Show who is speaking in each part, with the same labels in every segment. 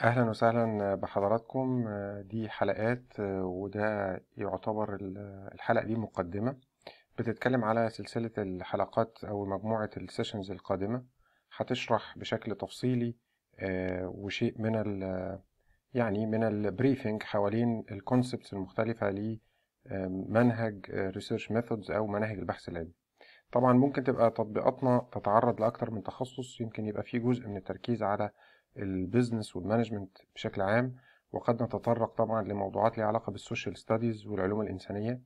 Speaker 1: أهلا وسهلا بحضراتكم دي حلقات وده يعتبر الحلقة دي مقدمة بتتكلم على سلسلة الحلقات أو مجموعة السيشنز القادمة هتشرح بشكل تفصيلي آه، وشيء من الـ يعني من البريفنج حوالين الكونسبتس المختلفة لمنهج ريسيرش ميثودز أو مناهج البحث العلمي طبعا ممكن تبقى تطبيقاتنا تتعرض لاكثر من تخصص يمكن يبقى في جزء من التركيز على البيزنس والمانجمنت بشكل عام وقد نتطرق طبعا لموضوعات ليها علاقة بالسوشيال ستاديز والعلوم الإنسانية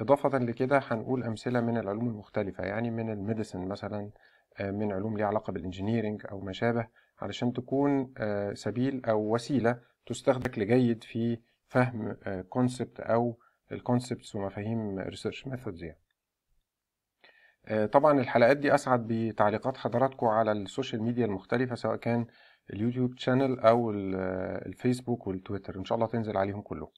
Speaker 1: إضافة لكده هنقول أمثلة من العلوم المختلفة يعني من الميديسن مثلا آه، من علوم ليها علاقة بالانجنييرنج أو ما شابه علشان تكون آه، سبيل أو وسيلة تستخدم بشكل جيد في فهم كونسبت آه، أو الكونسبتس ومفاهيم ريسيرش ميثودز يعني طبعا الحلقات دي أسعد بتعليقات حضراتكم على السوشيال ميديا المختلفة سواء كان اليوتيوب تشانل او الفيسبوك والتويتر ان شاء الله تنزل عليهم كلهم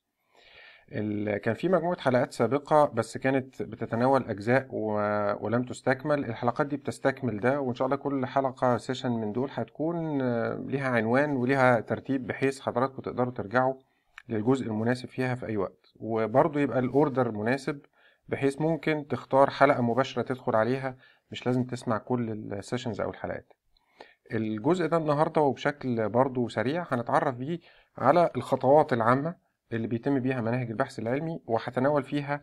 Speaker 1: كان في مجموعة حلقات سابقة بس كانت بتتناول أجزاء ولم تستكمل الحلقات دي بتستكمل ده وإن شاء الله كل حلقة سيشن من دول هتكون آه، ليها عنوان وليها ترتيب بحيث حضراتكم تقدروا ترجعوا للجزء المناسب فيها في أي وقت وبرضه يبقى الأوردر مناسب بحيث ممكن تختار حلقة مباشرة تدخل عليها مش لازم تسمع كل السيشنز أو الحلقات الجزء ده النهارده وبشكل برضو سريع هنتعرف بيه على الخطوات العامة اللي بيتم بيها مناهج البحث العلمي وهتناول فيها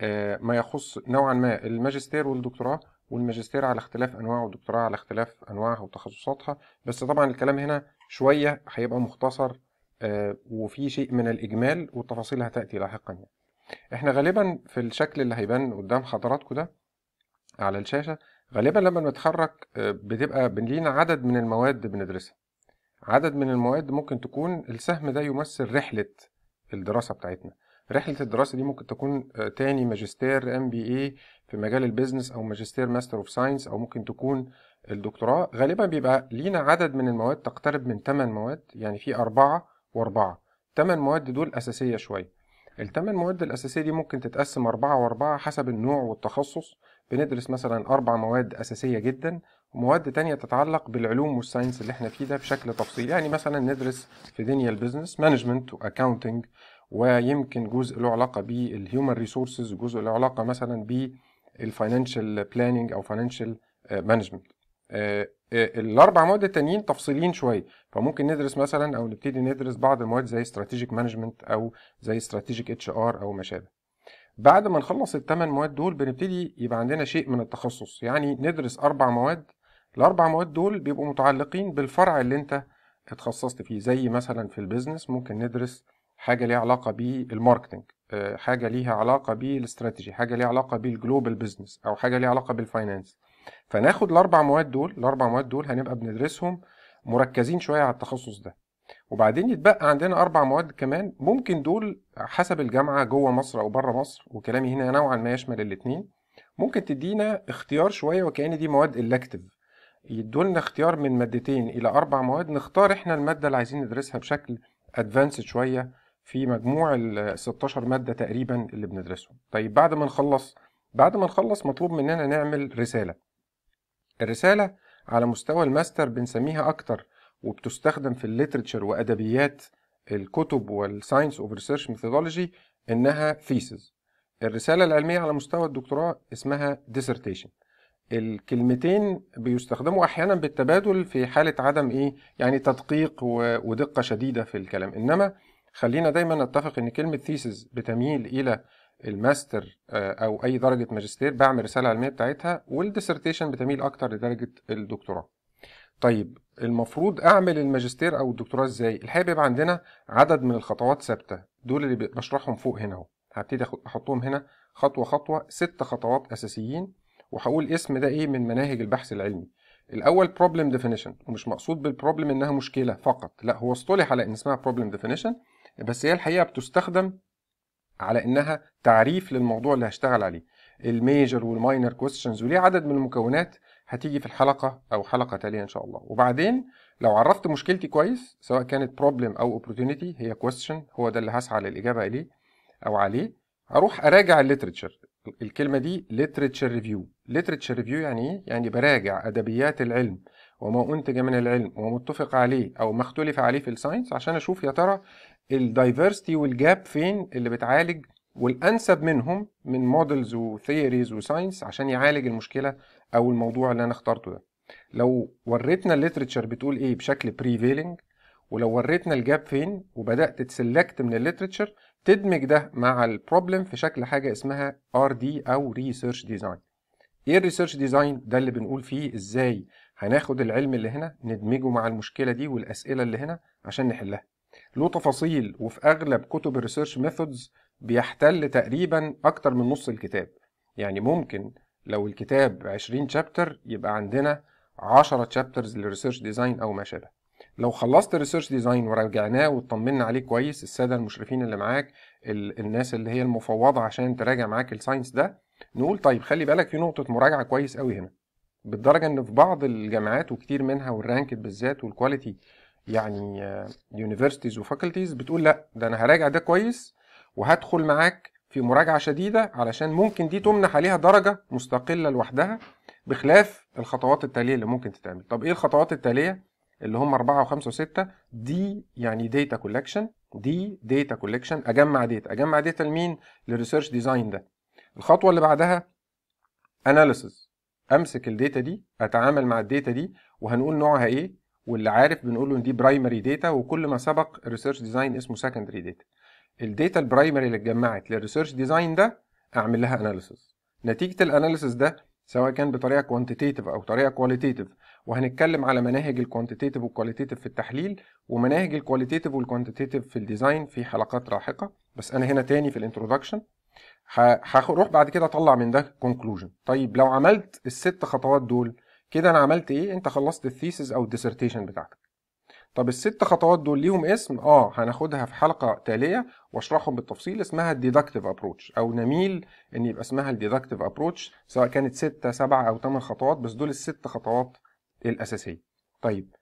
Speaker 1: آه، ما يخص نوعا ما الماجستير والدكتوراه والماجستير على اختلاف انواعه والدكتوراه على اختلاف انواعها وتخصصاتها بس طبعا الكلام هنا شوية هيبقى مختصر آه، وفي شيء من الإجمال والتفاصيل هتأتي لاحقا يعني. احنا غالبا في الشكل اللي هيبان قدام حضراتكم ده على الشاشة غالبا لما بنتخرج آه، بتبقى لينا عدد من المواد بندرسها عدد من المواد ممكن تكون السهم ده يمثل رحلة الدراسة بتاعتنا رحلة الدراسة دي ممكن تكون آه، تاني ماجستير ام بي اي في مجال البيزنس او ماجستير ماستر اوف ساينس او ممكن تكون الدكتوراه غالبا بيبقى لينا عدد من المواد تقترب من 8 مواد يعني في أربعة وأربعة 8 مواد دول أساسية شوية الثمان مواد الأساسية دي ممكن تتقسم أربعة وأربعة حسب النوع والتخصص بندرس مثلا أربع مواد أساسية جدا ومواد تانية تتعلق بالعلوم والساينس اللي احنا فيه ده بشكل تفصيلي يعني مثلا ندرس في دنيا البيزنس مانجمنت وأكاونتنج ويمكن جزء له علاقة بالهيومن ريسورسز وجزء له علاقة مثلا بالفاينانشال بلاننج أو فاينانشال آه، مانجمنت آه، آه، الاربع مواد التانيين تفصيلين شويه فممكن ندرس مثلا او نبتدي ندرس بعض المواد زي استراتيجيك مانجمنت او زي استراتيجيك اتش ار او ما شابه بعد ما نخلص الثمان مواد دول بنبتدي يبقى عندنا شيء من التخصص يعني ندرس اربع مواد الاربع مواد دول بيبقوا متعلقين بالفرع اللي انت اتخصصت فيه زي مثلا في البيزنس ممكن ندرس حاجه ليها علاقه بالماركتنج آه، حاجه ليها علاقه بالاستراتيجي حاجه ليها علاقه بالجلوبال بيزنس او حاجه ليها علاقه بالفاينانس فناخد الاربع مواد دول الاربع مواد دول هنبقى بندرسهم مركزين شويه على التخصص ده وبعدين يتبقى عندنا اربع مواد كمان ممكن دول حسب الجامعه جوه مصر او بره مصر وكلامي هنا نوعا ما يشمل الاثنين ممكن تدينا اختيار شويه وكأن دي مواد الكتف يدولنا اختيار من مادتين الى اربع مواد نختار احنا الماده اللي عايزين ندرسها بشكل ادفانسد شويه في مجموع ال 16 ماده تقريبا اللي بندرسهم طيب بعد ما نخلص بعد ما نخلص مطلوب مننا نعمل رساله الرسالة على مستوى الماستر بنسميها أكتر وبتستخدم في الليترتشر وأدبيات الكتب والساينس اوف ريسيرش ميثودولوجي انها فيسز الرساله العلميه على مستوى الدكتوراه اسمها ديسرتيشن الكلمتين بيستخدموا احيانا بالتبادل في حاله عدم ايه يعني تدقيق ودقه شديده في الكلام انما خلينا دايما نتفق ان كلمه ثيسز بتميل الى الماستر آه، او اي درجه ماجستير بعمل رساله علميه بتاعتها والديسرتيشن بتميل اكتر لدرجه الدكتوراه طيب المفروض اعمل الماجستير او الدكتوراه ازاي الحقيقه بيبقى عندنا عدد من الخطوات ثابته دول اللي بشرحهم فوق هنا اهو هبتدي احطهم هنا خطوه خطوه ست خطوات اساسيين وهقول اسم ده ايه من مناهج البحث العلمي الاول بروبلم ديفينيشن ومش مقصود بالبروبلم انها مشكله فقط لا هو اصطلح على ان اسمها بروبلم ديفينيشن بس هي الحقيقه بتستخدم على انها تعريف للموضوع اللي هشتغل عليه الميجر والماينر كويستشنز وليه عدد من المكونات هتيجي في الحلقه او حلقه تاليه ان شاء الله وبعدين لو عرفت مشكلتي كويس سواء كانت بروبلم او اوبورتونيتي هي كويستشن هو ده اللي هسعى للاجابه اليه او عليه اروح اراجع الليترتشر الكلمه دي literature ريفيو literature ريفيو يعني ايه يعني براجع ادبيات العلم وما انتج من العلم ومتفق عليه او ما اختلف عليه في الساينس عشان اشوف يا ترى الدايفرستي والجاب فين اللي بتعالج والانسب منهم من مودلز وثيوريز وساينس عشان يعالج المشكله او الموضوع اللي انا اخترته ده لو وريتنا الليترتشر بتقول ايه بشكل بريفيلنج ولو وريتنا الجاب فين وبدات تسلكت من الليترتشر تدمج ده مع البروبلم في شكل حاجه اسمها ار دي او ريسيرش ديزاين ايه الريسيرش ديزاين ده اللي بنقول فيه ازاي هناخد العلم اللي هنا ندمجه مع المشكله دي والاسئله اللي هنا عشان نحلها له تفاصيل وفي اغلب كتب الريسيرش ميثودز بيحتل تقريبا اكتر من نص الكتاب يعني ممكن لو الكتاب 20 شابتر يبقى عندنا 10 شابترز للريسيرش ديزاين او ما شابه لو خلصت الريسيرش ديزاين وراجعناه واطمنا عليه كويس الساده المشرفين اللي معاك الناس اللي هي المفوضه عشان تراجع معاك الساينس ده نقول طيب خلي بالك في نقطه مراجعه كويس قوي هنا بالدرجه ان في بعض الجامعات وكتير منها والرانكد بالذات والكواليتي يعني يونيفرسيتيز آه، وفاكولتيز بتقول لا ده انا هراجع ده كويس وهدخل معاك في مراجعه شديده علشان ممكن دي تمنح عليها درجه مستقله لوحدها بخلاف الخطوات التاليه اللي ممكن تتعمل طب ايه الخطوات التاليه اللي هم 4 و5 و6 دي يعني داتا كولكشن دي داتا كولكشن اجمع داتا اجمع داتا لمين للريسيرش ديزاين ده الخطوه اللي بعدها اناليسز امسك الداتا دي اتعامل مع الداتا دي وهنقول نوعها ايه واللي عارف بنقول له ان دي برايمري داتا وكل ما سبق الريسيرش ديزاين اسمه سكندري داتا الداتا البرايمري اللي اتجمعت للريسيرش ديزاين ده اعمل لها اناليسيس نتيجه الاناليسيس ده سواء كان بطريقه كوانتيتيف او طريقه كواليتيف وهنتكلم على مناهج الكوانتيتيف والكواليتيف في التحليل ومناهج الكواليتيف والكوانتيتيف في الديزاين في حلقات لاحقه بس انا هنا تاني في الانترودكشن هروح بعد كده اطلع من ده كونكلوجن طيب لو عملت الست خطوات دول كده انا عملت ايه انت خلصت الثيسز او الديسرتيشن بتاعتك طب الست خطوات دول ليهم اسم اه هناخدها في حلقه تاليه واشرحهم بالتفصيل اسمها الديدكتيف ابروتش او نميل ان يبقى اسمها الديدكتيف ابروتش سواء كانت ستة سبعة او ثمان خطوات بس دول الست خطوات الاساسيه طيب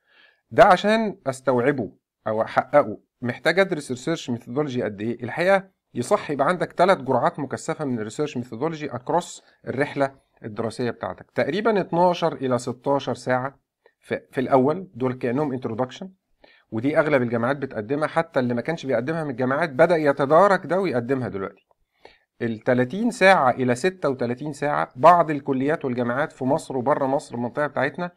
Speaker 1: ده عشان استوعبه او احققه محتاج ادرس ريسيرش ميثودولوجي قد ايه الحقيقه يصح يبقى عندك ثلاث جرعات مكثفه من الريسيرش ميثودولوجي اكروس الرحله الدراسية بتاعتك تقريبا 12 إلى 16 ساعة في, الأول دول كأنهم انتروداكشن ودي أغلب الجامعات بتقدمها حتى اللي ما كانش بيقدمها من الجامعات بدأ يتدارك ده ويقدمها دلوقتي ال 30 ساعة إلى 36 ساعة بعض الكليات والجامعات في مصر وبره مصر المنطقة بتاعتنا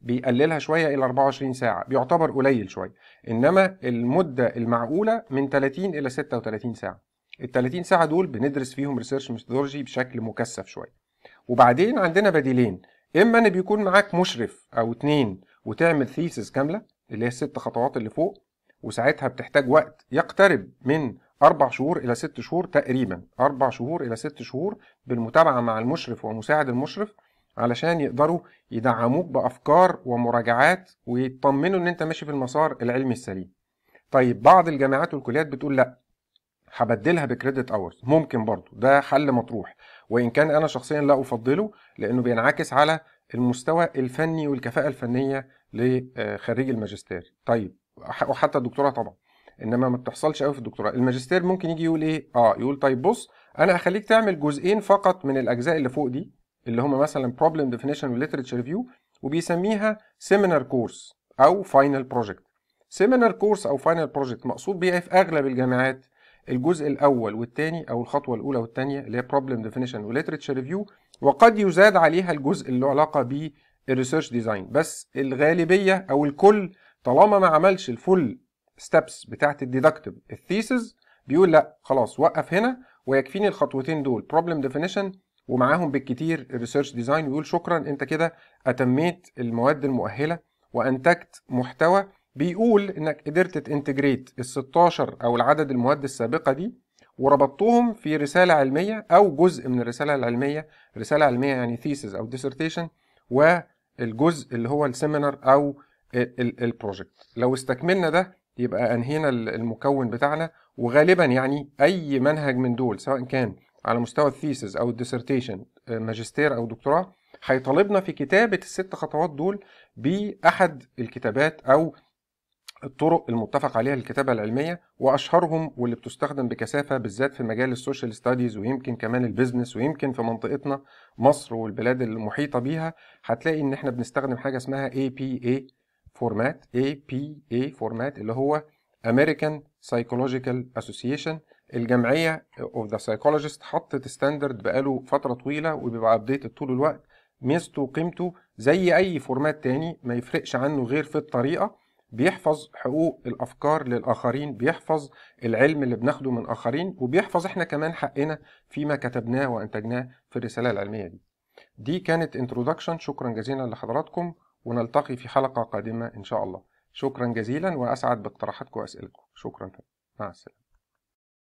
Speaker 1: بيقللها شوية إلى 24 ساعة بيعتبر قليل شوية إنما المدة المعقولة من 30 إلى 36 ساعة ال 30 ساعة دول بندرس فيهم ريسيرش ميثودولوجي بشكل مكثف شوية وبعدين عندنا بديلين اما ان بيكون معاك مشرف او اتنين وتعمل ثيسس كامله اللي هي الست خطوات اللي فوق وساعتها بتحتاج وقت يقترب من أربع شهور إلى ست شهور تقريبا أربع شهور إلى ست شهور بالمتابعة مع المشرف ومساعد المشرف علشان يقدروا يدعموك بأفكار ومراجعات ويطمنوا إن أنت ماشي في المسار العلمي السليم طيب بعض الجامعات والكليات بتقول لأ هبدلها بكريدت اورز ممكن برضو ده حل مطروح وان كان انا شخصيا لا افضله لانه بينعكس على المستوى الفني والكفاءه الفنيه لخريج الماجستير طيب وحتى الدكتوراه طبعا انما ما بتحصلش قوي في الدكتوراه الماجستير ممكن يجي يقول ايه اه يقول طيب بص انا هخليك تعمل جزئين فقط من الاجزاء اللي فوق دي اللي هم مثلا بروبلم ديفينيشن و ريفيو وبيسميها سيمينار كورس او فاينل بروجكت سيمينار كورس او فاينل بروجكت مقصود بيها في اغلب الجامعات الجزء الاول والثاني او الخطوه الاولى والثانيه اللي هي بروبلم ديفينيشن وليترتشر ريفيو وقد يزاد عليها الجزء اللي له علاقه بالريسيرش ديزاين بس الغالبيه او الكل طالما ما عملش الفول ستبس بتاعت الديدكتيف الثيسز بيقول لا خلاص وقف هنا ويكفيني الخطوتين دول بروبلم ديفينيشن ومعاهم بالكتير الريسيرش ديزاين ويقول شكرا انت كده اتميت المواد المؤهله وانتجت محتوى بيقول انك قدرت تنتجريت ال 16 او العدد المواد السابقه دي وربطتهم في رساله علميه او جزء من الرساله العلميه رساله علميه يعني thesis او dissertation والجزء اللي هو السيمينار او البروجكت لو استكملنا ده يبقى انهينا المكون بتاعنا وغالبا يعني اي منهج من دول سواء كان على مستوى الثيسز او الديسرتيشن آه، ماجستير او دكتوراه هيطالبنا في كتابه الست خطوات دول باحد الكتابات او الطرق المتفق عليها للكتابة العلمية وأشهرهم واللي بتستخدم بكثافة بالذات في مجال السوشيال ستاديز ويمكن كمان البيزنس ويمكن في منطقتنا مصر والبلاد المحيطة بيها هتلاقي إن إحنا بنستخدم حاجة اسمها APA فورمات APA فورمات اللي هو American Psychological Association الجمعية اوف ذا سايكولوجيست حطت ستاندرد بقاله فترة طويلة وبيبقى ابديتد طول الوقت ميزته وقيمته زي اي فورمات تاني ما يفرقش عنه غير في الطريقه بيحفظ حقوق الافكار للاخرين بيحفظ العلم اللي بناخده من اخرين وبيحفظ احنا كمان حقنا فيما كتبناه وانتجناه في الرساله العلميه دي دي كانت انترودكشن شكرا جزيلا لحضراتكم ونلتقي في حلقه قادمه ان شاء الله شكرا جزيلا واسعد باقتراحاتكم واسئلتكم شكرا مع السلامه